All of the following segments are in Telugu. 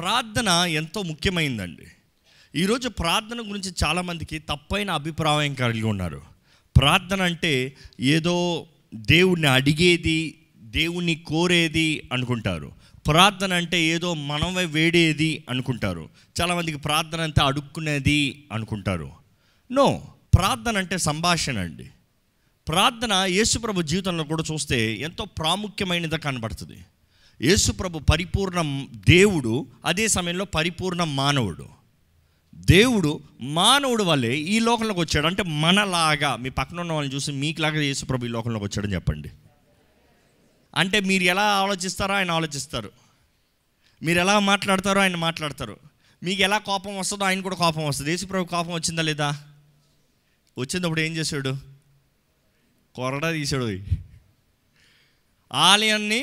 ప్రార్థన ఎంతో ముఖ్యమైందండి ఈరోజు ప్రార్థన గురించి చాలామందికి తప్పైన అభిప్రాయం కలిగి ఉన్నారు ప్రార్థన అంటే ఏదో దేవుణ్ణి అడిగేది దేవుణ్ణి కోరేది అనుకుంటారు ప్రార్థన అంటే ఏదో మనమే వేడేది అనుకుంటారు చాలామందికి ప్రార్థన అంతా అడుక్కునేది అనుకుంటారు నో ప్రార్థన అంటే సంభాషణ అండి ప్రార్థన యేసుప్రభు జీవితంలో కూడా చూస్తే ఎంతో ప్రాముఖ్యమైనదిగా కనబడుతుంది యేసుప్రభు పరిపూర్ణ దేవుడు అదే సమయంలో పరిపూర్ణ మానవుడు దేవుడు మానవుడు వల్లే ఈ లోకంలోకి వచ్చాడు అంటే మనలాగా మీ పక్కన ఉన్న వాళ్ళని చూసి మీకులాగా యేసుప్రభు ఈ లోకంలోకి వచ్చాడని చెప్పండి అంటే మీరు ఎలా ఆలోచిస్తారో ఆయన ఆలోచిస్తారు మీరు ఎలా మాట్లాడతారో ఆయన మాట్లాడతారు మీకు ఎలా కోపం వస్తుందో ఆయన కూడా కోపం వస్తుంది యేసుప్రభు కోపం వచ్చిందా లేదా వచ్చినప్పుడు ఏం చేశాడు కొరడా తీసాడు ఆలయాన్ని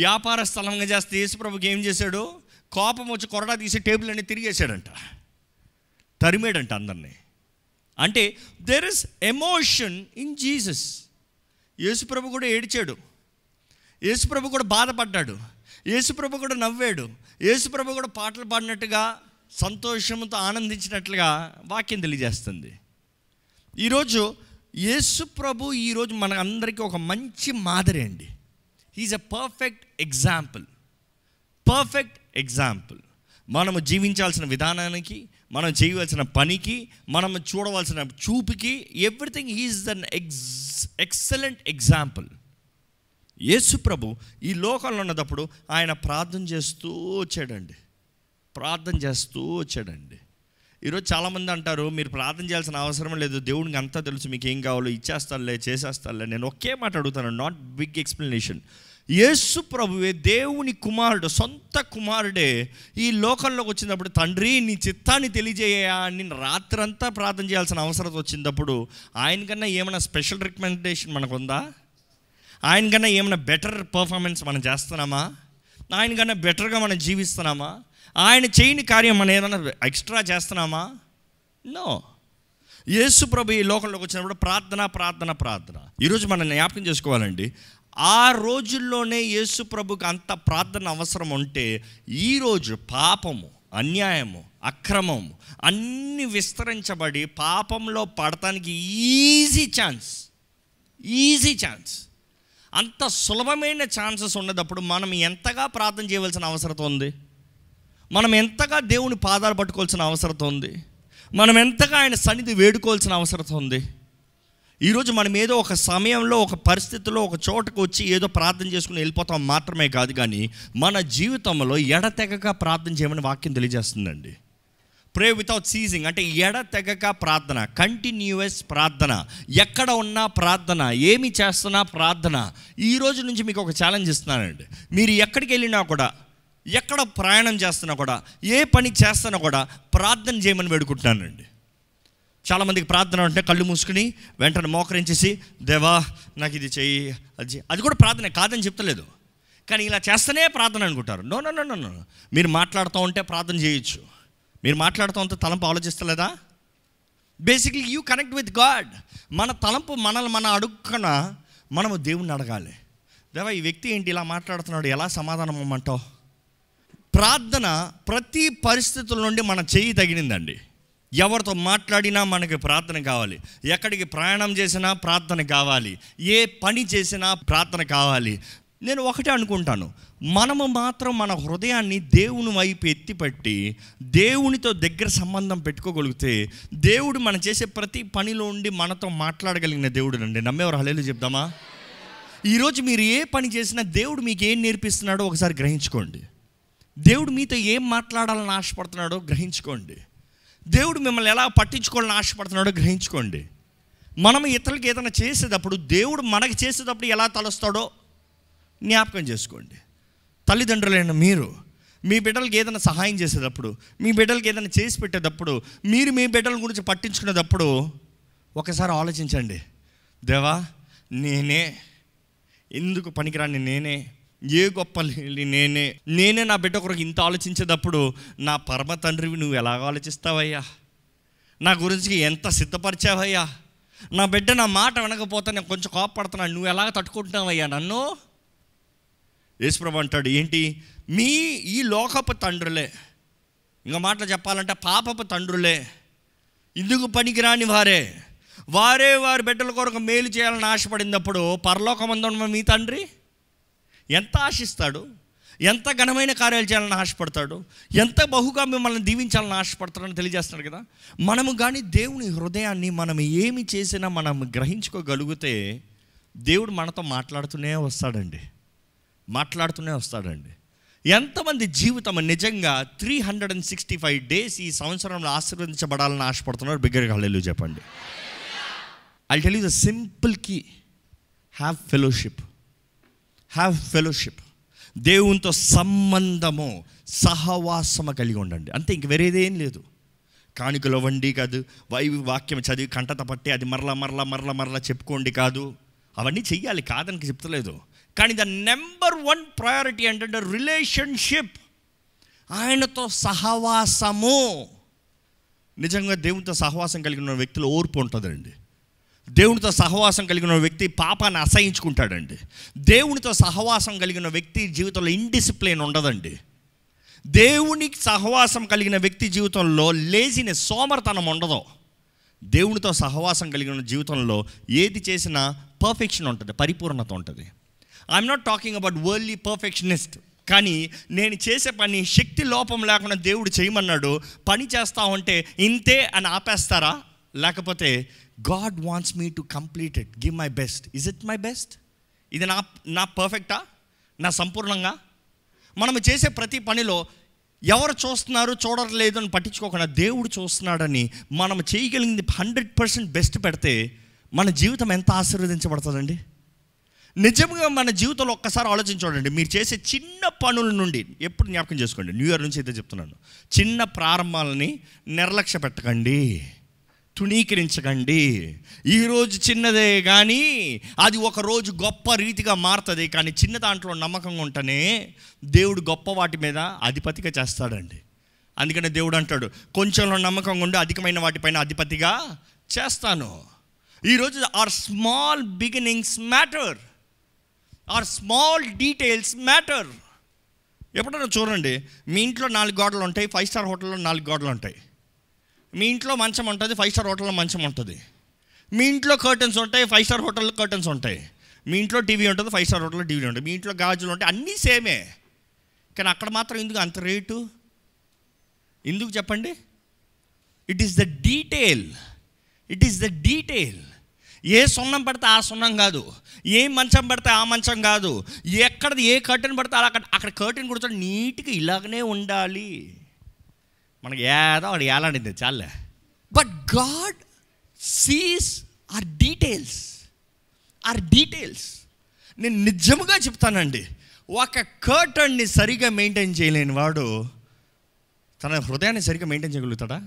వ్యాపార స్థలంగా చేస్తే యేసుప్రభుకి ఏం చేశాడు కోపం వచ్చి కొరడా తీసి టేబుల్ అన్ని తిరిగేశాడంట తరిమేడంట అందరినీ అంటే there is emotion in Jesus యేసుప్రభు కూడా ఏడిచాడు యేసుప్రభు కూడా బాధపడ్డాడు యేసుప్రభు కూడా నవ్వాడు యేసుప్రభు కూడా పాటలు పాడినట్టుగా సంతోషంతో ఆనందించినట్లుగా వాక్యం తెలియజేస్తుంది ఈరోజు యేసుప్రభు ఈరోజు మన అందరికీ ఒక మంచి మాదిరి అండి he's a perfect example perfect example మనము జీవించాల్సిన విధానానికి మనం చేయవలసిన పనికి మనం చూడవలసిన చూపుకి everything he's an ex excellent example Yesu ప్రభు ఈ లోకంలో ఉన్నప్పుడు ఆయన ప్రార్థన చేస్తూ వచ్చాడండి ప్రార్థన చేస్తూ వచ్చాడండి ఈరోజు చాలామంది అంటారు మీరు ప్రార్థన చేయాల్సిన అవసరం లేదు దేవుడికి అంతా తెలుసు మీకు ఏం కావాలో ఇచ్చేస్తానులే చేసేస్తానులే నేను ఒకే మాట అడుగుతాను నాట్ బిగ్ ఎక్స్ప్లెనేషన్ యేసు ప్రభువే దేవుని కుమారుడు సొంత కుమారుడే ఈ లోకంలోకి వచ్చినప్పుడు తండ్రి నీ చిత్తాన్ని తెలియజేయా అని రాత్రంతా ప్రార్థన చేయాల్సిన అవసరం వచ్చినప్పుడు ఆయనకన్నా ఏమైనా స్పెషల్ రికమెండేషన్ మనకుందా ఆయనకన్నా ఏమైనా బెటర్ పర్ఫార్మెన్స్ మనం చేస్తున్నామా ఆయనకన్నా బెటర్గా మనం జీవిస్తున్నామా ఆయన చేయని కార్యం మనం ఏదన్నా ఎక్స్ట్రా చేస్తున్నామా నో యేసు ప్రభు ఈ లోకంలోకి వచ్చినప్పుడు ప్రార్థన ప్రార్థన ప్రార్థన ఈరోజు మనం జ్ఞాపకం చేసుకోవాలండి ఆ రోజుల్లోనే యేసు ప్రభుకి అంత ప్రార్థన అవసరం ఉంటే ఈరోజు పాపము అన్యాయము అక్రమము అన్ని విస్తరించబడి పాపంలో పడటానికి ఈజీ ఛాన్స్ ఈజీ ఛాన్స్ అంత సులభమైన ఛాన్సెస్ ఉన్నదప్పుడు మనం ఎంతగా ప్రార్థన చేయవలసిన అవసరం ఉంది మనం ఎంతగా దేవుని పాదాలు పట్టుకోవాల్సిన అవసరం ఉంది మనం ఎంతగా ఆయన సన్నిధి వేడుకోవాల్సిన అవసరం ఉంది ఈరోజు మనం ఏదో ఒక సమయంలో ఒక పరిస్థితిలో ఒక చోటకు వచ్చి ఏదో ప్రార్థన చేసుకుని వెళ్ళిపోతాం మాత్రమే కాదు కానీ మన జీవితంలో ఎడతెగక ప్రార్థన చేయమని వాక్యం తెలియజేస్తుందండి ప్రే వితౌట్ సీజింగ్ అంటే ఎడతెగక ప్రార్థన కంటిన్యూస్ ప్రార్థన ఎక్కడ ఉన్నా ప్రార్థన ఏమి చేస్తున్నా ప్రార్థన ఈరోజు నుంచి మీకు ఒక ఛాలెంజ్ ఇస్తున్నానండి మీరు ఎక్కడికి వెళ్ళినా కూడా ఎక్కడ ప్రయాణం చేస్తున్నా కూడా ఏ పని చేస్తున్నా కూడా ప్రార్థన చేయమని వేడుకుంటున్నానండి చాలామందికి ప్రార్థన అంటే కళ్ళు మూసుకుని వెంటనే మోకరించేసి దేవా నాకు ఇది చెయ్యి అది అది కూడా ప్రార్థన కాదని చెప్తలేదు కానీ ఇలా చేస్తేనే ప్రార్థన అనుకుంటారు నో నో నో నో మీరు మాట్లాడుతూ ఉంటే ప్రార్థన చేయొచ్చు మీరు మాట్లాడుతూ ఉంటే తలంపు ఆలోచిస్తలేదా basically you connect with God మన తలంపు మనల్ని మన అడుక్కున మనము దేవుణ్ణి అడగాలి దేవా ఈ వ్యక్తి ఏంటి ఇలా మాట్లాడుతున్నాడు ఎలా సమాధానం అమ్మంటావు ప్రార్థన ప్రతి పరిస్థితుల నుండి మన చేయి తగినిందండి ఎవరితో మాట్లాడినా మనకి ప్రార్థన కావాలి ఎక్కడికి ప్రయాణం చేసినా ప్రార్థన కావాలి ఏ పని చేసినా ప్రార్థన కావాలి నేను ఒకటే అనుకుంటాను మనము మాత్రం మన హృదయాన్ని దేవుని వైపు ఎత్తిపట్టి దేవునితో దగ్గర సంబంధం పెట్టుకోగలిగితే దేవుడు మనం చేసే ప్రతి పనిలో ఉండి మనతో మాట్లాడగలిగిన దేవుడు అండి నమ్మేవారు హలేలు చెప్దామా ఈరోజు మీరు ఏ పని చేసినా దేవుడు మీకు ఏం నేర్పిస్తున్నాడో ఒకసారి గ్రహించుకోండి దేవుడు మీతో ఏం మాట్లాడాలని ఆశపడుతున్నాడో గ్రహించుకోండి దేవుడు మిమ్మల్ని ఎలా పట్టించుకోవాలని ఆశపడుతున్నాడో గ్రహించుకోండి మనం ఇతరులకి ఏదైనా చేసేటప్పుడు దేవుడు మనకి చేసేటప్పుడు ఎలా తలుస్తాడో జ్ఞాపకం చేసుకోండి తల్లిదండ్రులైన మీరు మీ బిడ్డలకి ఏదైనా సహాయం చేసేటప్పుడు మీ బిడ్డలకి ఏదైనా చేసి పెట్టేటప్పుడు మీరు మీ బిడ్డల గురించి పట్టించుకునేటప్పుడు ఒకసారి ఆలోచించండి దేవా నేనే ఎందుకు పనికిరాని నేనే ఏ గొప్ప నేనే నేనే నా బిడ్డ కొరకు ఇంత ఆలోచించేటప్పుడు నా పరమ తండ్రివి నువ్వు ఎలాగ ఆలోచిస్తావయ్యా నా గురించి ఎంత సిద్ధపరిచావయ్యా నా బిడ్డ నా మాట వినకపోతే నేను కొంచెం కోపడుతున్నాను నువ్వు ఎలాగ తట్టుకుంటున్నావయ్యా నన్ను యేసుప్రభు అంటాడు ఏంటి మీ ఈ లోకపు తండ్రులే ఇంకా మాటలు చెప్పాలంటే పాపపు తండ్రులే ఇందుకు పనికిరాని వారే వారే వారి బిడ్డల కొరకు మేలు చేయాలని ఆశపడినప్పుడు పరలోకమందు మీ తండ్రి ఎంత ఆశిస్తాడు ఎంత ఘనమైన కార్యాలు చేయాలని ఆశపడతాడు ఎంత బహుగా మిమ్మల్ని దీవించాలని ఆశపడతాడని తెలియజేస్తున్నాడు కదా మనము కానీ దేవుని హృదయాన్ని మనం ఏమి చేసినా మనం గ్రహించుకోగలిగితే దేవుడు మనతో మాట్లాడుతూనే వస్తాడండి మాట్లాడుతూనే వస్తాడండి ఎంతమంది జీవితం నిజంగా three hundred and sixty five days ఈ సంవత్సరంలో ఆశీర్వదించబడాలని ఆశపడుతున్నారు బిగ్గరగా హల్లెలు చెప్పండి I tell you the simple key have fellowship have fellowship దేవునితో సంబంధము సహవాసము కలిగి ఉండండి అంతే ఇంక వేరేదేం లేదు కానుకలు ఇవ్వండి కాదు వైవి వాక్యం చదివి కంటత పట్టి అది మరలా మరలా మరలా మరలా చెప్పుకోండి కాదు అవన్నీ చెయ్యాలి కాదని చెప్తలేదు కానీ ద నెంబర్ వన్ ప్రయారిటీ ఏంటంటే రిలేషన్షిప్ ఆయనతో సహవాసము నిజంగా దేవునితో సహవాసం కలిగిన వ్యక్తులు ఓర్పు ఉంటుందండి దేవునితో సహవాసం కలిగిన వ్యక్తి పాపాన్ని అసహించుకుంటాడండి దేవునితో సహవాసం కలిగిన వ్యక్తి జీవితంలో ఇండిసిప్లిన్ ఉండదండి దేవునికి సహవాసం కలిగిన వ్యక్తి జీవితంలో లేజిన సోమర్తనం ఉండదు దేవునితో సహవాసం కలిగిన జీవితంలో ఏది చేసినా పర్ఫెక్షన్ ఉంటుంది పరిపూర్ణత ఉంటుంది ఐఎమ్ నాట్ టాకింగ్ అబౌట్ వరల్లీ పర్ఫెక్షనిస్ట్ కానీ నేను చేసే పని శక్తి లోపం లేకుండా దేవుడు చేయమన్నాడు పని చేస్తా ఉంటే ఇంతే అని ఆపేస్తారా లేకపోతే God wants me to complete it give my best is it my best ఇది నా నా పర్ఫెక్టా నా సంపూర్ణంగా మనం చేసే ప్రతి పనిలో ఎవరు చూస్తున్నారు చూడలేదు అని పట్టించుకోకుండా దేవుడు చూస్తున్నాడని మనం చేయగలిగింది హండ్రెడ్ పర్సెంట్ బెస్ట్ పెడితే మన జీవితం ఎంత ఆశీర్వదించబడుతుందండి నిజంగా మన జీవితంలో ఒక్కసారి ఆలోచించండి మీరు చేసే చిన్న పనుల నుండి ఎప్పుడు జ్ఞాపకం చేసుకోండి న్యూ ఇయర్ నుంచి అయితే చెప్తున్నాను చిన్న ప్రారంభాలని నిర్లక్ష్య పెట్టకండి తుణీకరించకండి ఈరోజు చిన్నదే కానీ అది ఒక రోజు గొప్ప రీతిగా మారుతుంది కానీ చిన్న దాంట్లో నమ్మకంగా ఉంటేనే దేవుడు గొప్ప వాటి మీద అధిపతిగా చేస్తాడండి అందుకనే దేవుడు అంటాడు కొంచెంలో నమ్మకంగా ఉండి అధికమైన వాటిపైన అధిపతిగా చేస్తాను ఈరోజు our small beginnings matter our small details matter ఎప్పుడైనా చూడండి మీ ఇంట్లో నాలుగు గోడలు ఉంటాయి ఫైవ్ స్టార్ హోటల్లో నాలుగు గోడలు ఉంటాయి మీ ఇంట్లో మంచం ఉంటుంది ఫైవ్ స్టార్ హోటల్లో మంచం ఉంటుంది మీ ఇంట్లో కర్టన్స్ ఉంటాయి ఫైవ్ స్టార్ హోటల్లో కర్టన్స్ ఉంటాయి మీ ఇంట్లో టీవీ ఉంటుంది ఫైవ్ స్టార్ హోటల్లో టీవీ ఉంటుంది మీ ఇంట్లో గాజులు ఉంటాయి అన్నీ సేమే కానీ అక్కడ మాత్రం ఎందుకు అంత రేటు ఎందుకు చెప్పండి it is the detail it is the detail ఏ సున్నం పడితే ఆ సున్నం కాదు ఏ మంచం పడితే ఆ మంచం కాదు ఎక్కడ ఏ కర్టెన్ పడితే అలా అక్కడ అక్కడ కర్టెన్ కుడుతాడు నీట్గా ఇలాగనే ఉండాలి మనకి ఏదో వాడు ఏలాడింది చాలే but God sees our details our details నేను నిజముగా చెప్తానండి ఒక కర్టన్ని సరిగా మెయింటైన్ చేయలేని వాడు తన హృదయాన్ని సరిగా మెయింటైన్ చేయగలుగుతాడా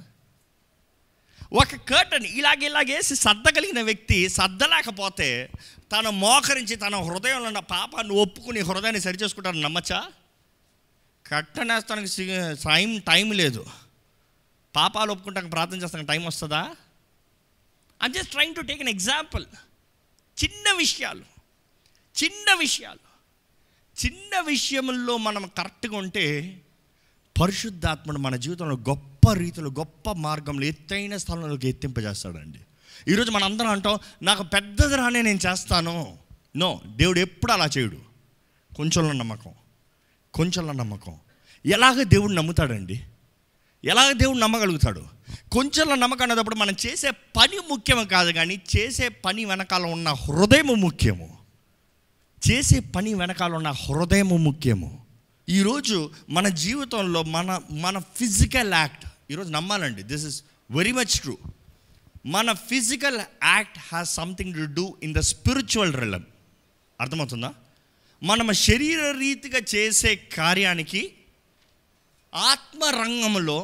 ఒక కర్టన్ ఇలాగ ఇలాగేసి సర్దగలిగిన వ్యక్తి సర్దలేకపోతే తను మోకరించి తన హృదయంలో ఉన్న పాపాన్ని ఒప్పుకుని హృదయాన్ని సరిచేసుకుంటాను నమ్మచ్చా కట్టనేస్తానికి టైం టైం లేదు పాపాలు ఒప్పుకుంటాక ప్రార్థన చేస్తాక టైం వస్తుందా I'm just trying to take an example చిన్న విషయాలు చిన్న విషయాలు చిన్న విషయంలో మనం కరెక్ట్గా ఉంటే పరిశుద్ధాత్మను మన జీవితంలో గొప్ప రీతిలో గొప్ప మార్గంలో ఎత్తైన స్థలంలోకి ఎత్తింపజేస్తాడండి ఈరోజు మనం అందరం అంటాం నాకు పెద్దది రానే నేను చేస్తాను నో దేవుడు ఎప్పుడు అలా చేయడు కొంచెంలో నమ్మకం కొంచెంలో నమ్మకం ఎలాగ దేవుడు నమ్ముతాడండి ఎలా దేవుడు నమ్మగలుగుతాడు కొంచెంలో నమ్మకం అనేటప్పుడు మనం చేసే పని ముఖ్యం కాదు కానీ చేసే పని వెనకాల ఉన్న హృదయము ముఖ్యము చేసే పని వెనకాల ఉన్న హృదయము ముఖ్యము ఈరోజు మన జీవితంలో మన మన ఫిజికల్ యాక్ట్ ఈరోజు నమ్మాలండి this is very much true మన physical act has something to do in the spiritual realm అర్థమవుతుందా మనం శరీర రీతిగా చేసే కార్యానికి ఆత్మరంగంలో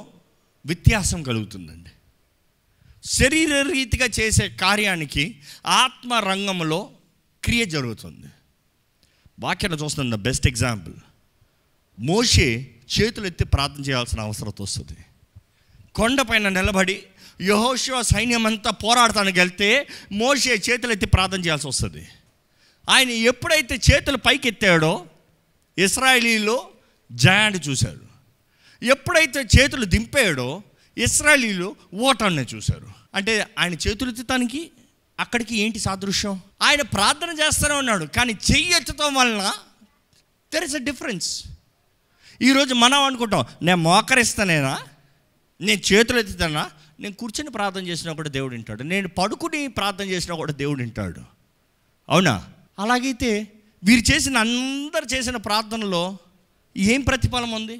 వ్యత్యాసం కలుగుతుందండి శరీర రీతిగా చేసే కార్యానికి ఆత్మ రంగంలో క్రియ జరుగుతుంది వాక్యాన్ని చూస్తుంది బెస్ట్ ఎగ్జాంపుల్ మోషే చేతులు ఎత్తి ప్రార్థన చేయాల్సిన అవసరం వస్తుంది కొండపైన నిలబడి యహోశివ సైన్యం అంతా పోరాడటానికి వెళ్తే మోషే చేతులు ఎత్తి ప్రార్థన చేయాల్సి వస్తుంది ఆయన ఎప్పుడైతే చేతులు పైకెత్తాడో ఇస్రాయలీలో జయాంట్ చూశాడు ఎప్పుడైతే చేతులు దింపాడో ఇస్రాయలీలు ఓటాన్ని చూశారు అంటే ఆయన చేతులెత్తడానికి అక్కడికి ఏంటి సాదృశ్యం ఆయన ప్రార్థన చేస్తూనే ఉన్నాడు కానీ చెయ్యొచ్చటం వలన దెర్ ఇస్ అ డిఫరెన్స్ ఈరోజు మనం అనుకుంటాం నేను మోకరిస్తానేనా నేను చేతులు ఎత్తుతానా నేను కూర్చొని ప్రార్థన చేసినా కూడా దేవుడు వింటాడు నేను పడుకుని ప్రార్థన చేసినా కూడా దేవుడు వింటాడు అవునా అలాగైతే వీరు చేసిన అందరు చేసిన ప్రార్థనలో ఏం ప్రతిఫలం ఉంది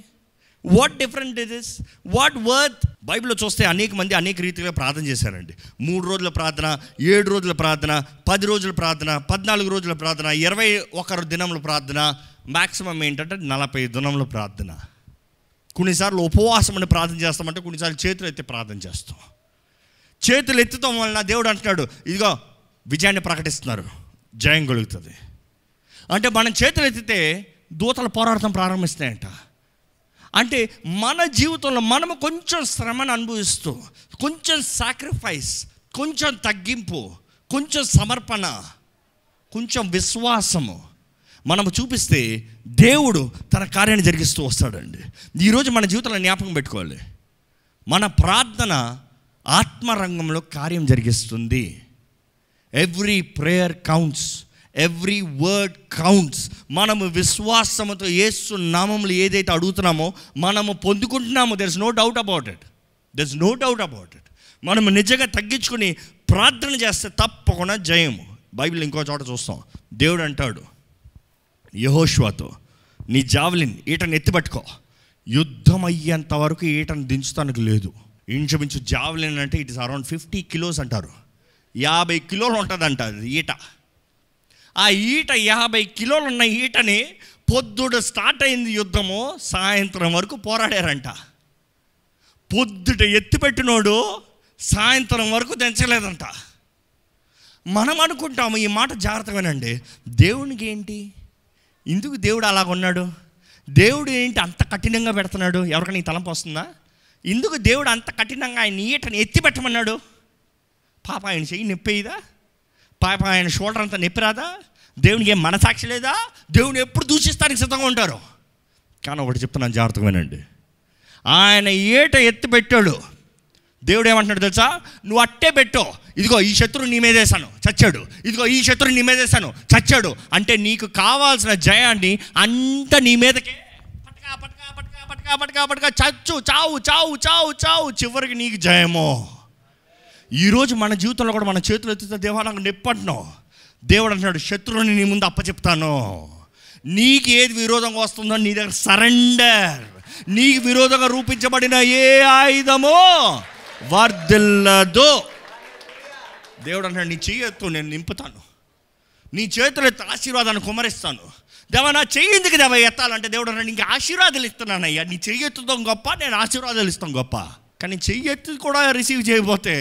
what different it is what worth బైబిల్లో చూస్తే అనేక మంది అనేక రీతిగా ప్రార్థన చేశారండి మూడు రోజుల ప్రార్థన ఏడు రోజుల ప్రార్థన పది రోజుల ప్రార్థన పద్నాలుగు రోజుల ప్రార్థన ఇరవై ఒకరు దినముల ప్రార్థన మ్యాక్సిమం ఏంటంటే నలభై దినముల ప్రార్థన కొన్నిసార్లు ఉపవాసం అని ప్రార్థన చేస్తామంటే కొన్నిసార్లు చేతులు ఎత్తి ప్రార్థన చేస్తాం చేతులు ఎత్తుతాం వలన దేవుడు అంటున్నాడు ఇదిగో విజయాన్ని ప్రకటిస్తున్నారు జయం కలుగుతుంది అంటే మనం చేతులు ఎత్తితే దూతలు పోరాడటం ప్రారంభిస్తాయంట అంటే మన జీవితంలో మనము కొంచెం శ్రమను అనుభవిస్తూ కొంచెం సాక్రిఫైస్ కొంచెం తగ్గింపు కొంచెం సమర్పణ కొంచెం విశ్వాసము మనము చూపిస్తే దేవుడు తన కార్యాన్ని జరిగిస్తూ వస్తాడండి ఈరోజు మన జీవితంలో జ్ఞాపకం పెట్టుకోవాలి మన ప్రార్థన ఆత్మరంగంలో కార్యం జరిగిస్తుంది every prayer counts every word counts మనము విశ్వాసముతో ఏసు నామంలో ఏదైతే అడుగుతున్నామో మనము పొందుకుంటున్నామో there is no doubt about it there is no doubt about it మనము నిజంగా తగ్గించుకుని ప్రార్థన చేస్తే తప్పకుండా జయము బైబిల్ ఇంకో చోట చూస్తాం దేవుడు అంటాడు యహోష్వాతో నీ జావలిన్ ఈటను ఎత్తిపెట్టుకో యుద్ధం అయ్యేంత వరకు ఈటను దించుతానికి లేదు ఇంచుమించు జావలిన్ అంటే it is around fifty kilos అంటారు యాభై కిలోలు ఉంటుందంట ఈట ఆ ఈట యాభై కిలోలు ఉన్న ఈటని పొద్దుడు స్టార్ట్ అయింది యుద్ధము సాయంత్రం వరకు పోరాడారంట పొద్దుట ఎత్తిపెట్టినోడు సాయంత్రం వరకు తెంచలేదంట మనం అనుకుంటాము ఈ మాట జాగ్రత్తగానండి దేవునికి ఏంటి ఇందుకు దేవుడు అలాగ ఉన్నాడు దేవుడు ఏంటి అంత కఠినంగా పెడుతున్నాడు ఎవరికైనా ఈ తలంపు వస్తుందా ఇందుకు దేవుడు అంత కఠినంగా ఆయన ఈటని ఎత్తిపెట్టమన్నాడు పాప ఆయన చెయ్యి నొప్పేయిదా పాప ఆయన షోల్డర్ అంతా నొప్పి రాదా దేవునికి ఏం మనసాక్షి లేదా దేవుని ఎప్పుడు దూషిస్తానికి సిద్ధంగా ఉంటారు కానీ ఒకటి చెప్తున్నాను జాగ్రత్తగా వినండి ఆయన ఏట ఎత్తి పెట్టాడు దేవుడు ఏమంటున్నాడు తెలుసా నువ్వు అట్టే పెట్టో ఇదిగో ఈ శత్రువు నీ మీదేశాను చచ్చాడు ఇదిగో ఈ శత్రువు నీ మీదేశాను చచ్చాడు అంటే నీకు కావాల్సిన జయాన్ని అంత నీ మీదకే పటకా పటకా పటకా పటకా పటకా చచ్చు చావు చావు చావు చావు చివరికి నీకు జయమో ఈరోజు మన జీవితంలో కూడా మన చేతులు ఎత్తుతా దేవా నాకు నొప్పి దేవుడు అంటున్నాడు శత్రువుని నీ ముందు అప్పచెప్తాను నీకు ఏది విరోధంగా వస్తుందో నీ దగ్గర సరెండర్ నీకు విరోధంగా రూపించబడిన ఏ ఆయుధమో వర్దిల్లదు దేవుడు అంటున్నాడు నీ చేయొత్తు నేను నింపుతాను నీ చేతులు ఎత్తు ఆశీర్వాదాన్ని కుమరిస్తాను దేవ నా చెయ్యిందుకు దేవ ఎత్తాలంటే దేవుడు అంటే నీకు ఆశీర్వాదాలు ఇస్తున్నానయ్యా నీ చెయ్యెత్తుతాం గొప్ప నేను ఆశీర్వాదాలు ఇస్తాం గొప్ప కానీ చెయ్యెత్తు కూడా రిసీవ్ చేయబోతే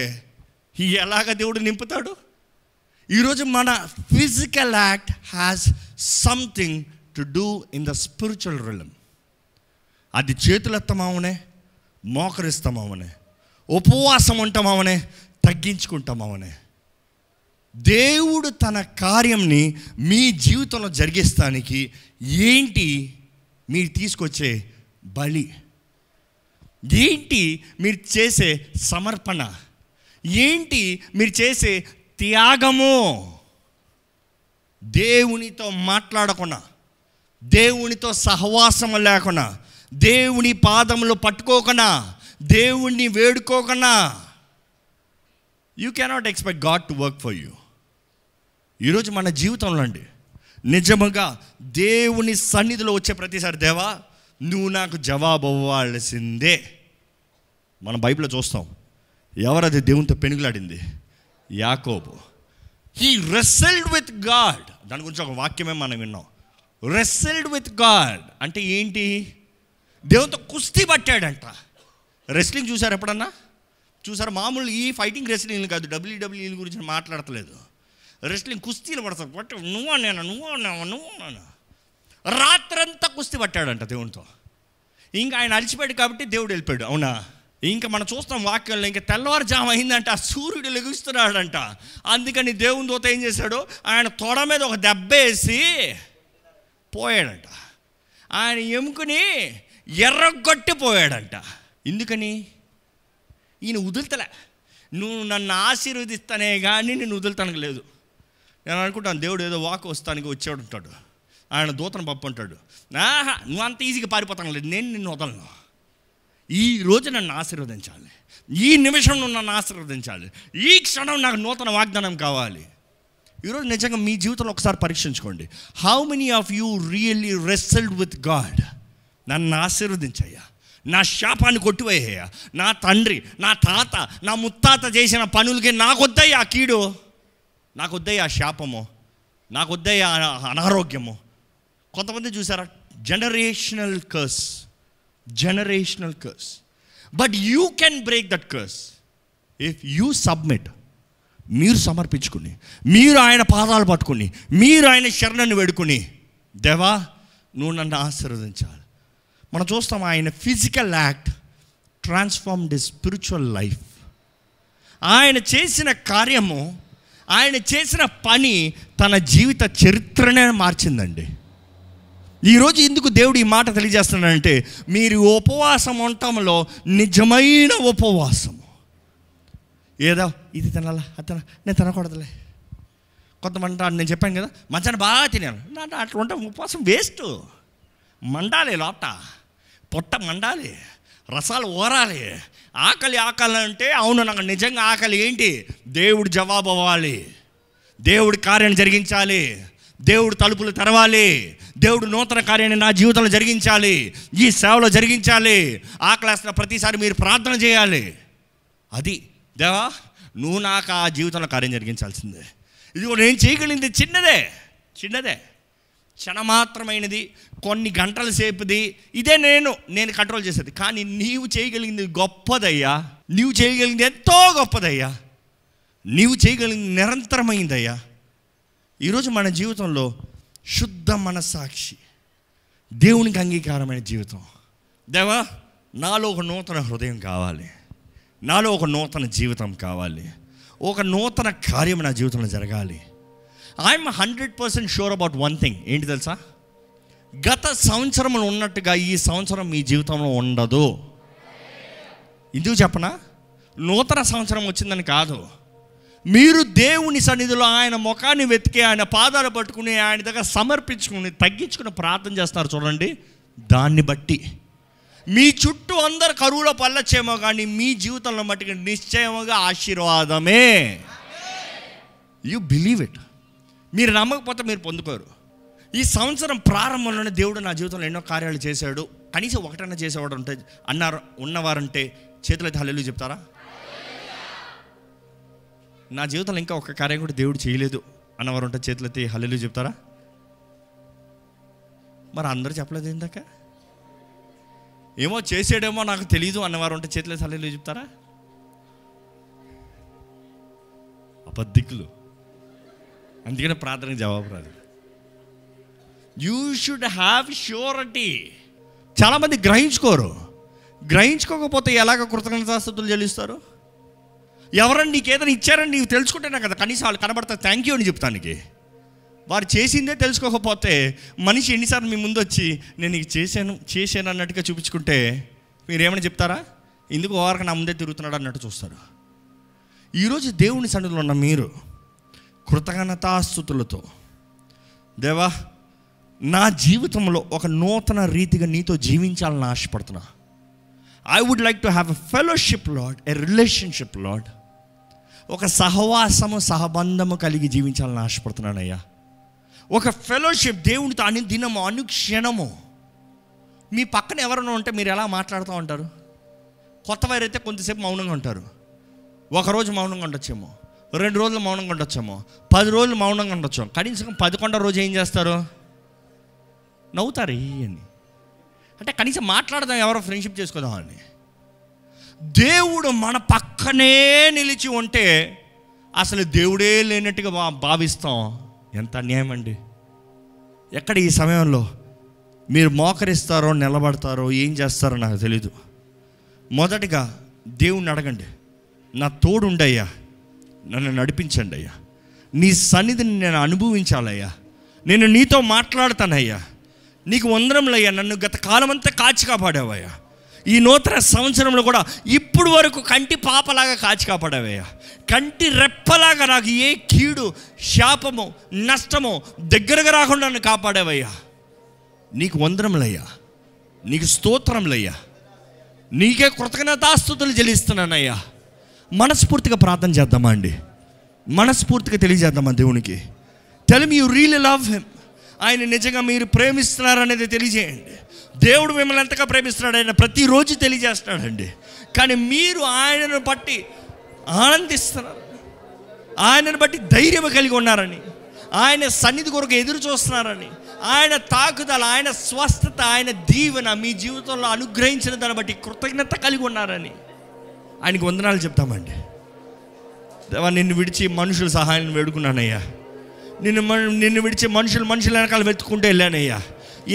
ఎలాగ దేవుడు నింపుతాడు ఈరోజు మన physical act has something to do in the spiritual realm అది చేతులు ఎత్తమామనే మోకరిస్తామామనే ఉపవాసం ఉంటామవునే తగ్గించుకుంటామవునే దేవుడు తన కార్యంని మీ జీవితంలో జరిగిస్తానికి ఏంటి మీరు తీసుకొచ్చే బలి ఏంటి మీరు చేసే సమర్పణ ఏంటి మీరు చేసే త్యాగము దేవునితో మాట్లాడకుండా దేవునితో సహవాసం లేకుండా దేవుని పాదములు పట్టుకోకుండా దేవుణ్ణి వేడుకోకుండా you cannot expect God to work for you ఈరోజు మన జీవితంలో అండి నిజముగా దేవుని సన్నిధిలో వచ్చే ప్రతిసారి దేవా నువ్వు నాకు జవాబు అవ్వాల్సిందే మనం బైబిల్లో చూస్తాం ఎవరది దేవునితో పెనుగులాడింది యాకోబు హీ రెసల్డ్ విత్ గాడ్ దాని గురించి ఒక వాక్యమే మనం విన్నాం రెసల్డ్ విత్ గాడ్ అంటే ఏంటి దేవునితో కుస్తీ పట్టాడంట రెస్లింగ్ చూసారు ఎప్పుడన్నా చూసారు మామూలు ఈ ఫైటింగ్ రెస్లింగ్ కాదు డబ్ల్యూడబ్ల్యూఈ e గురించి మాట్లాడతలేదు రెస్లింగ్ కుస్తీలు పడతారు బట్ నువ్వు నేను నువ్వు అన్నావు నువ్వు అన్నా రాత్రంతా కుస్తీ పట్టాడంట దేవునితో ఇంకా ఆయన అలిచిపోయాడు కాబట్టి దేవుడు వెళ్ళిపోయాడు అవునా ఇంకా మనం చూస్తాం వాక్యంలో ఇంకా తెల్లవారుజామ అయిందంట సూర్యుడు లెగుస్తున్నాడంట అందుకని దేవుని దూత ఏం చేశాడు ఆయన తొడ మీద ఒక దెబ్బ వేసి పోయాడంట ఆయన ఎముకుని ఎర్రగొట్టిపోయాడంట ఎందుకని ఈయన వదులుతలే నువ్వు నన్ను ఆశీర్వదిస్తానే కానీ నేను వదులుతానకు లేదు నేను అనుకుంటాను దేవుడు ఏదో వాక్ వస్తానికి వచ్చాడు ఉంటాడు ఆయన దూతను పప్పు ఆహా నువ్వు అంత ఈజీగా పారిపోతాను లేదు నేను నిన్ను వదలను ఈ రోజు నన్ను ఆశీర్వదించాలి ఈ నిమిషం నన్ను ఆశీర్వదించాలి ఈ క్షణం నాకు నూతన వాగ్దానం కావాలి ఈరోజు నిజంగా మీ జీవితంలో ఒకసారి పరీక్షించుకోండి how many of you really wrestled with God నన్ను ఆశీర్వదించయ్యా నా శాపాన్ని కొట్టివేయ్యా నా తండ్రి నా తాత నా ముత్తాత చేసిన పనులకి నాకు నాకొద్దయ్యా కీడు ఆ శాపము నాకు వద్దయ్యా అనారోగ్యము కొంతమంది చూసారా generational curse generational curse but you can break that curse if you submit మీరు సమర్పించుకుని మీరు ఆయన పాదాలు పట్టుకుని మీరు ఆయన శరణను వేడుకుని దేవా నువ్వు నన్ను ఆశీర్వదించాలి మనం చూస్తాం ఆయన physical act transform the spiritual life ఆయన చేసిన కార్యము ఆయన చేసిన పని తన జీవిత చరిత్రనే మార్చిందండి ఈరోజు ఎందుకు దేవుడు ఈ మాట తెలియజేస్తున్నాడంటే మీరు ఉపవాసం ఉండటంలో నిజమైన ఉపవాసం ఏదో ఇది తినాలా తిన నేను తినకూడదులే కొంతమంది నేను చెప్పాను కదా మధ్యాహ్నం బాగా తినాను అట్లా ఉంటే ఉపవాసం వేస్ట్ మండాలి లోట పొట్ట మండాలి రసాలు ఓరాలి ఆకలి ఆకలి అంటే అవును నాకు నిజంగా ఆకలి ఏంటి దేవుడు జవాబు అవ్వాలి దేవుడి కార్యం జరిగించాలి దేవుడు తలుపులు తెరవాలి దేవుడు నూతన కార్యాన్ని నా జీవితంలో జరిగించాలి ఈ సేవలో జరిగించాలి ఆ క్లాస్లో ప్రతిసారి మీరు ప్రార్థన చేయాలి అది దేవా నువ్వు నాకు ఆ జీవితంలో కార్యం జరిగించాల్సిందే ఇది కూడా నేను చేయగలిగింది చిన్నదే చిన్నదే క్షణమాత్రమైనది కొన్ని గంటల సేపుది ఇదే నేను నేను కంట్రోల్ చేసేది కానీ నీవు చేయగలిగింది గొప్పదయ్యా నీవు చేయగలిగింది ఎంతో గొప్పదయ్యా నీవు చేయగలిగింది నిరంతరమైందయ్యా ఈరోజు మన జీవితంలో శుద్ధ మనస్సాక్షి దేవునికి అంగీకారమైన జీవితం దేవా నాలో ఒక నూతన హృదయం కావాలి నాలో ఒక నూతన జీవితం కావాలి ఒక నూతన కార్యం నా జీవితంలో జరగాలి I'm hundred percent sure about one thing ఏంటి తెలుసా గత సంవత్సరంలో ఉన్నట్టుగా ఈ సంవత్సరం మీ జీవితంలో ఉండదు ఎందుకు చెప్పనా నూతన సంవత్సరం వచ్చిందని కాదు మీరు దేవుని సన్నిధిలో ఆయన ముఖాన్ని వెతికి ఆయన పాదాలు పట్టుకుని ఆయన దగ్గర సమర్పించుకుని తగ్గించుకుని ప్రార్థన చేస్తారు చూడండి దాన్ని బట్టి మీ చుట్టూ అందరు కరువుల పల్లచ్చేమో కానీ మీ జీవితంలో మట్టికి నిశ్చయముగా ఆశీర్వాదమే యు బిలీవ్ ఇట్ మీరు నమ్మకపోతే మీరు పొందుకోరు ఈ సంవత్సరం ప్రారంభంలోనే దేవుడు నా జీవితంలో ఎన్నో కార్యాలు చేశాడు కనీసం ఒకటన్నా చేసేవాడు ఉంటే అన్నారు ఉన్నవారంటే చేతులైతే హల్లు చెప్తారా నా జీవితంలో ఇంకా ఒక కార్యం కూడా దేవుడు చేయలేదు అన్నవారు ఉంటే చేతులెత్తి హల్లు చెప్తారా మరి అందరూ చెప్పలేదు ఇందాక ఏమో చేసేడేమో నాకు తెలీదు అన్నవారు ఉంటే చేతులెత్తి హల్లు చెప్తారా అబద్ధికులు అందుకనే ప్రార్థనకు జవాబు రాదు యూ షుడ్ హ్యావ్ ష్యూరిటీ చాలామంది గ్రహించుకోరు గ్రహించుకోకపోతే ఎలాగ కృతజ్ఞతాస్తులు చెల్లిస్తారు ఎవరన్నా నీకు ఏదైనా ఇచ్చారని నీకు తెలుసుకుంటేనే కదా కనీసం వాళ్ళు కనబడతా థ్యాంక్ యూ అని చెప్తానికి వారు చేసిందే తెలుసుకోకపోతే మనిషి ఎన్నిసార్లు మీ ముందు వచ్చి నేను నీకు చేశాను చేశాను అన్నట్టుగా చూపించుకుంటే మీరేమైనా చెప్తారా ఎందుకు వారికి నా ముందే తిరుగుతున్నాడు అన్నట్టు చూస్తారు ఈరోజు దేవుని సన్నిధిలో ఉన్న మీరు కృతజ్ఞతాస్థుతులతో దేవా నా జీవితంలో ఒక నూతన రీతిగా నీతో జీవించాలని ఆశపడుతున్నా I would like to have a fellowship Lord a relationship Lord ఒక సహవాసము సహబంధము కలిగి జీవించాలని ఆశపడుతున్నానయ్యా ఒక ఫెలోషిప్ దేవునితో అని దినము అనుక్షణము మీ పక్కన ఎవరైనా ఉంటే మీరు ఎలా మాట్లాడుతూ ఉంటారు కొత్త అయితే కొంతసేపు మౌనంగా ఉంటారు ఒకరోజు మౌనంగా ఉండొచ్చేమో రెండు రోజులు మౌనంగా ఉండొచ్చేమో పది రోజులు మౌనంగా ఉండొచ్చు కనీసం పదకొండో రోజు ఏం చేస్తారు నవ్వుతారు అని అంటే కనీసం మాట్లాడదాం ఎవరో ఫ్రెండ్షిప్ చేసుకుందాం అని దేవుడు మన పక్కనే నిలిచి ఉంటే అసలు దేవుడే లేనట్టుగా భావిస్తాం ఎంత అన్యాయం అండి ఎక్కడ ఈ సమయంలో మీరు మోకరిస్తారో నిలబడతారో ఏం చేస్తారో నాకు తెలీదు మొదటగా దేవుణ్ణి అడగండి నా తోడుండయ్యా నన్ను నడిపించండి అయ్యా నీ సన్నిధిని నేను అనుభవించాలయ్యా నేను నీతో మాట్లాడతానయ్యా నీకు వందరంలయ్యా నన్ను గత కాలం అంతా కాచి కాపాడావయ్యా ఈ నూతన సంవత్సరంలో కూడా ఇప్పుడు వరకు కంటి పాపలాగా కాచి కాపాడవయ్యా కంటి రెప్పలాగా నాకు ఏ కీడు శాపము నష్టము దగ్గరగా రాకుండా నన్ను కాపాడేవయ్యా నీకు వందరములయ్యా నీకు స్తోత్రములయ్యా నీకే కృతజ్ఞతాస్తుతులు చెల్లిస్తున్నానయ్యా మనస్ఫూర్తిగా ప్రార్థన చేద్దామా అండి మనస్ఫూర్తిగా తెలియజేద్దామా దేవునికి tell me you real love him ఆయన నిజంగా మీరు ప్రేమిస్తున్నారనేది తెలియజేయండి దేవుడు మిమ్మల్ని ఎంతగా ప్రేమిస్తున్నాడు ఆయన ప్రతిరోజు తెలియజేస్తున్నాడండి కానీ మీరు ఆయనను బట్టి ఆనందిస్తున్నారు ఆయనను బట్టి ధైర్యం కలిగి ఉన్నారని ఆయన సన్నిధి కొరకు ఎదురు చూస్తున్నారని ఆయన తాకుదల ఆయన స్వస్థత ఆయన దీవెన మీ జీవితంలో అనుగ్రహించిన దాన్ని బట్టి కృతజ్ఞత కలిగి ఉన్నారని ఆయనకు వందనాలు చెప్తామండి నిన్ను విడిచి మనుషుల సహాయాన్ని వేడుకున్నానయ్యా నిన్ను నిన్ను విడిచి మనుషులు మనుషుల వెనకాల వెతుక్కుంటే వెళ్ళానయ్యా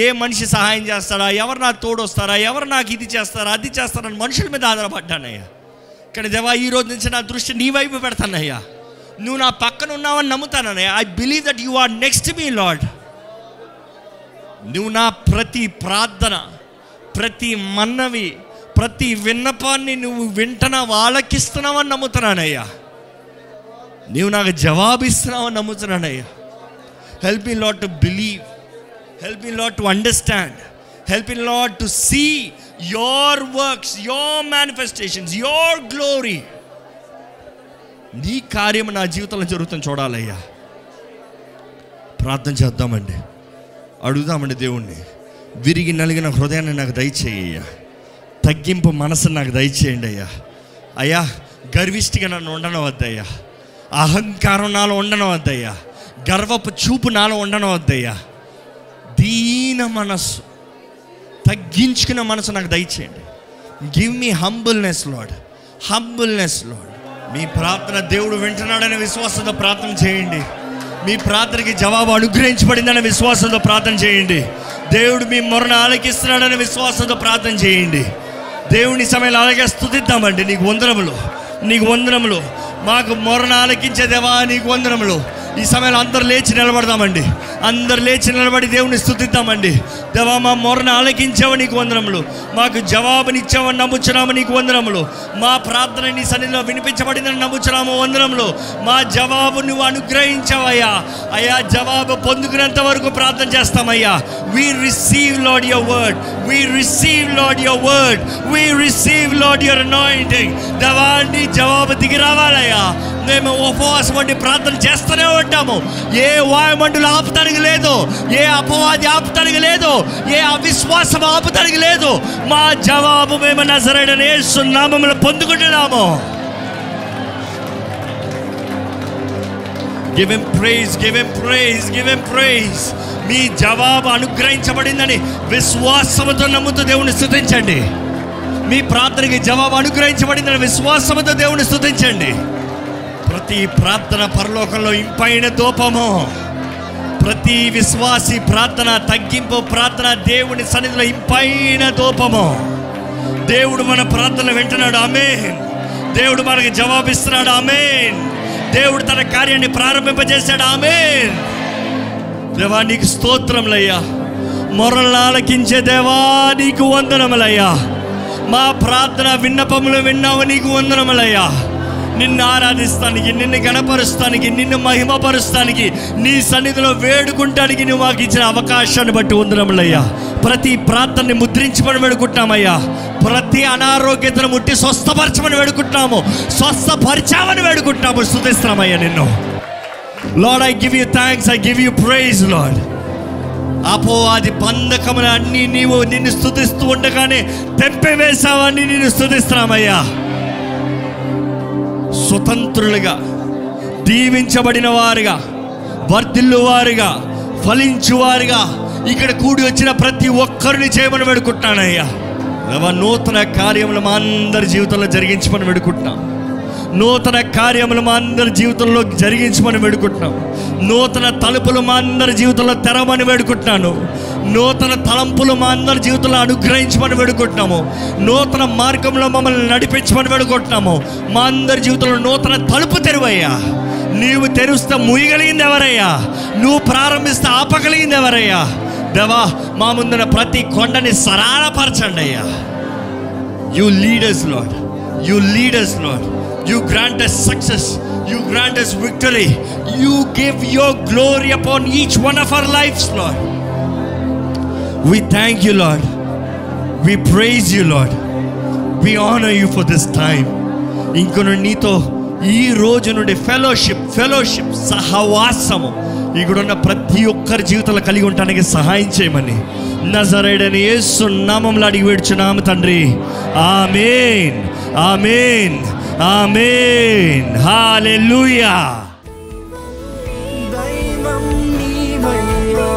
ఏ మనిషి సహాయం చేస్తారా ఎవరు నాకు తోడొస్తారా ఎవరు నాకు ఇది చేస్తారా అది చేస్తారని మనుషుల మీద ఆధారపడ్డానయ్యా కానీ దేవా ఈరోజు నుంచి నా దృష్టి నీ వైపు పెడతానయ్యా నువ్వు నా పక్కన ఉన్నావని నమ్ముతానయ్యా I believe that you are next me Lord నువ్వు నా ప్రతి ప్రార్థన ప్రతి మన్నవి ప్రతి విన్నపాన్ని నువ్వు వింటనావు ఆలకిస్తున్నావని నమ్ముతున్నానయ్యా నువ్వు నాకు జవాబిస్తున్నావని నమ్ముతున్నానయ్యా help me Lord to believe help in Lord to understand help in Lord to see your works your manifestations your glory నీ కార్యం నా జీవితంలో జరుగుతుంది చూడాలయ్యా ప్రార్థన చేద్దామండి అడుగుదామండి దేవుణ్ణి విరిగి నలిగిన హృదయాన్ని నాకు దయచేయ్యా తగ్గింపు మనసు నాకు దయచేయండి అయ్యా అయ్యా గర్విష్టిగా నన్ను ఉండను వద్దయ్యా అహంకారం నాలో ఉండను వద్దయ్యా గర్వపు చూపు నాలో ఉండను వద్దయ్యా దీన మనస్సు తగ్గించుకున్న మనసు నాకు దయచేయండి give me humbleness Lord humbleness Lord మీ ప్రార్థన దేవుడు వింటున్నాడనే విశ్వాసంతో ప్రార్థన చేయండి మీ ప్రార్థనకి జవాబు అనుగ్రహించబడిందనే విశ్వాసంతో ప్రార్థన చేయండి దేవుడు మీ మొరణ ఆలకిస్తున్నాడనే విశ్వాసంతో ప్రార్థన చేయండి దేవుడిని సమయంలో అలాగే స్థుతిద్దామండి నీకు వందరములు నీకు వందరములు మాకు మొరణ ఆలకించే దేవా నీకు వందరములు ఈ సమయంలో అందరూ లేచి నిలబడదామండి అందరు లేచి నిలబడి దేవుని స్థుతిద్దామండి దేవా మా మొరను ఆలకించావు నీకు వందనములు మాకు జవాబునిచ్చావని నమ్ముచున్నాము నీకు వందనములు మా ప్రార్థన నీ సన్నిధిలో వినిపించబడిందని నమ్ముచున్నాము వందనములు మా జవాబు నువ్వు అనుగ్రహించావయ్యా అయ్యా జవాబు పొందుకునేంత వరకు ప్రార్థన చేస్తామయ్యా we receive Lord your word we receive Lord your word we receive Lord your anointing దవా నీ జవాబు దిగి రావాలయ్యా మేము ఉపవాసం వంటి ప్రార్థన చేస్తూనే ఉంటాము ఏ వాయుమండలు ఆపుతారు ఆపుతానికి లేదు ఏ అపవాది ఆపుతానికి లేదు ఏ అవిశ్వాసం ఆపుతానికి లేదు మా జవాబు మేము నజరైన సున్నామములు పొందుకుంటున్నాము గివ్ ఎం ప్రైజ్ గివ్ ఎం ప్రైజ్ గివ్ ఎం ప్రైజ్ మీ జవాబు అనుగ్రహించబడిందని విశ్వాసముతో నమ్ముతూ దేవుని స్థుతించండి మీ ప్రార్థనకి జవాబు అనుగ్రహించబడిందని విశ్వాసముతో దేవుని స్థుతించండి ప్రతి ప్రార్థన పరలోకంలో ఇంపైన దూపము ప్రతి విశ్వాసి ప్రార్థన తగ్గింపు ప్రార్థన దేవుని సన్నిధిలో ఇంపైన దూపము దేవుడు మన ప్రార్థన వింటున్నాడు ఆమె దేవుడు మనకి జవాబిస్తున్నాడు ఆమె దేవుడు తన కార్యాన్ని ప్రారంభింపజేశాడు ఆమె దేవా నీకు స్తోత్రంలయ్యా మొరలను ఆలకించే దేవా నీకు వందనములయ్యా మా ప్రార్థన విన్నపములు విన్నావు నీకు వందనములయ్యా నిన్ను ఆరాధిస్తానికి నిన్ను గణపరుస్తానికి నిన్ను మహిమపరుస్తానికి నీ సన్నిధిలో వేడుకుంటానికి నువ్వు మాకు ఇచ్చిన అవకాశాన్ని బట్టి ఉందరములయ్యా ప్రతి ప్రాంతాన్ని ముద్రించమని వేడుకుంటున్నామయ్యా ప్రతి అనారోగ్యతను ముట్టి స్వస్థపరచమని వేడుకుంటున్నాము స్వస్థపరిచామని వేడుకుంటున్నాము స్థుతిస్తున్నామయ్యా నిన్ను Lord I give you thanks I give you praise Lord అపో అది అన్నీ నీవు నిన్ను స్థుతిస్తూ ఉండగానే తెంపివేశావని నిన్ను స్థుతిస్తున్నామయ్యా స్వతంత్రులుగా దీవించబడిన వారుగా వర్ధిల్లు వారుగా ఫలించువారుగా ఇక్కడ కూడి వచ్చిన ప్రతి ఒక్కరిని చేయమని పెడుకుంటున్నానయ్యా నూతన కార్యములు మా అందరి జీవితంలో జరిగించమని పెడుకుంటున్నాను నూతన కార్యములు మా అందరి జీవితంలో జరిగించమని వేడుకుంటున్నాం నూతన తలుపులు మా అందరి జీవితంలో తెరమని వేడుకుంటున్నాను నూతన తలంపులు మా అందరి జీవితంలో అనుగ్రహించమని వేడుకుంటున్నాము నూతన మార్గంలో మమ్మల్ని నడిపించమని వేడుకుంటున్నాము మా అందరి జీవితంలో నూతన తలుపు తెరువయ్యా నీవు తెరుస్తే ముయగలిగింది ఎవరయ్యా నువ్వు ప్రారంభిస్తే ఆపగలిగింది ఎవరయ్యా దేవా మా ముందున ప్రతి కొండని సరాలపరచండి అయ్యా you leaders Lord you leaders Lord you grant us success you grant us victory you give your glory upon each one of our life Lord we thank you Lord we praise you Lord we honour you for this time ఇంకొన నీతో ఈ రోజు నుండి ఫెలోషిప్ ఫెలోషిప్ సహవాసము ఇక్కడ ఉన్న ప్రతి ఒక్కరి జీవితంలో కలిగి ఉండటానికి సహాయం చేయమని నజరైడని ఏసు నామంలో అడిగి పెడుచున్నాము తండ్రి ఆమెన్ ఆమెన్ ఆమెన్ హాలెలూయా దైవం నీవయ్యా